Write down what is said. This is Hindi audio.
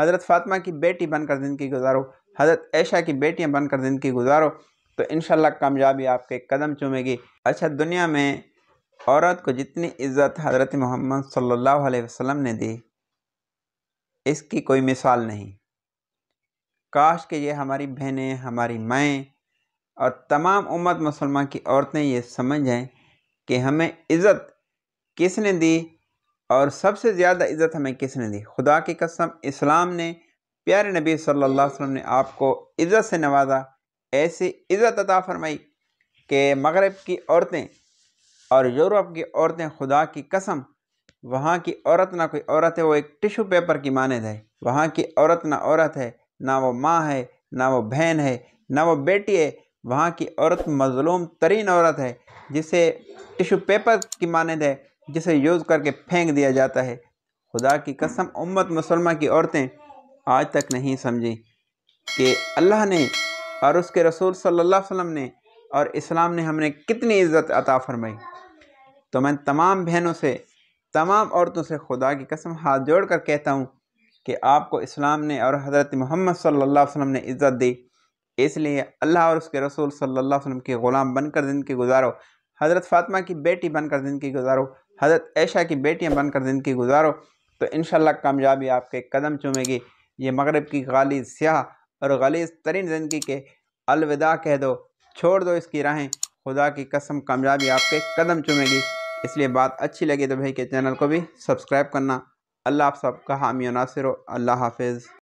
हज़रत फ़ातमा की बेटी बनकर ज़िंदगी गुजारो हज़रत ऐशा की बेटियाँ बनकर ज़िंदगी गुजारो तो इन कामयाबी आपके कदम चूमेगी अच्छा दुनिया में औरत को जितनी इज़्ज़त हज़रत मोहम्मद सल्ला वसम ने दी इसकी कोई मिसाल नहीं काश के ये हमारी बहनें हमारी माएँ और तमाम उम्मत मुसलमान की औरतें ये समझ जाएँ कि हमें इज़्ज़त किसने दी और सबसे ज़्यादा इज़्ज़त हमें किसने दी खुदा की कसम इस्लाम ने प्यारे नबी सल्लल्लाहु अलैहि वसल्लम ने आपको इज़्ज़त से नवाजा ऐसी इज़्ज़त अता फरमाई कि मगरब की औरतें और यूरोप की औरतें खुदा की कसम वहाँ की औरत ना कोई औरत है वो एक टिशू पेपर की मानद है वहाँ की औरत ना औरत है ना वो माँ है ना वो बहन है ना वो बेटी है वहाँ की औरत मजलूम तरीन औरत है जिसे टिशू पेपर की मानद है जिसे यूज़ करके फेंक दिया जाता है खुदा की कसम उम्मत मुसलमा की औरतें आज तक नहीं समझी कि अल्लाह ने और उसके रसूल सल्लल्लाहु अलैहि वसल्लम ने और इस्लाम ने हमने कितनी इज़्ज़त अता फरमाई तो मैं तमाम बहनों से तमाम औरतों से खुदा की कसम हाथ जोड़ कर कहता हूँ कि आपको इस्लाम ने और हज़रत मोहम्मद सल्लल्लाहु अलैहि वसल्लम ने इज़्ज़त दी इसलिए अल्लाह और उसके रसूल सल्लल्लाहु अलैहि वसल्लम के ग़ुलाम बनकर ज़िंदगी गुजारो हज़रत फ़ातमा की बेटी बनकर ज़िंदगी गुजारो हज़रत ऐशा की बेटियाँ बनकर ज़िंदगी गुजारो तो इन कामयाबी आपके कदम चूमेगी ये मगरब की गाली स्याह और गलीज तरीन ज़िंदगी के अलविदा कह दो छोड़ दो इसकी राहें खुदा की कसम कामयाबी आपके कदम चूमेगी इसलिए बात अच्छी लगी तो भाई के चैनल को भी सब्सक्राइब करना अल्लाह आप सबका हामी नासिर अल्लाह हाफिज़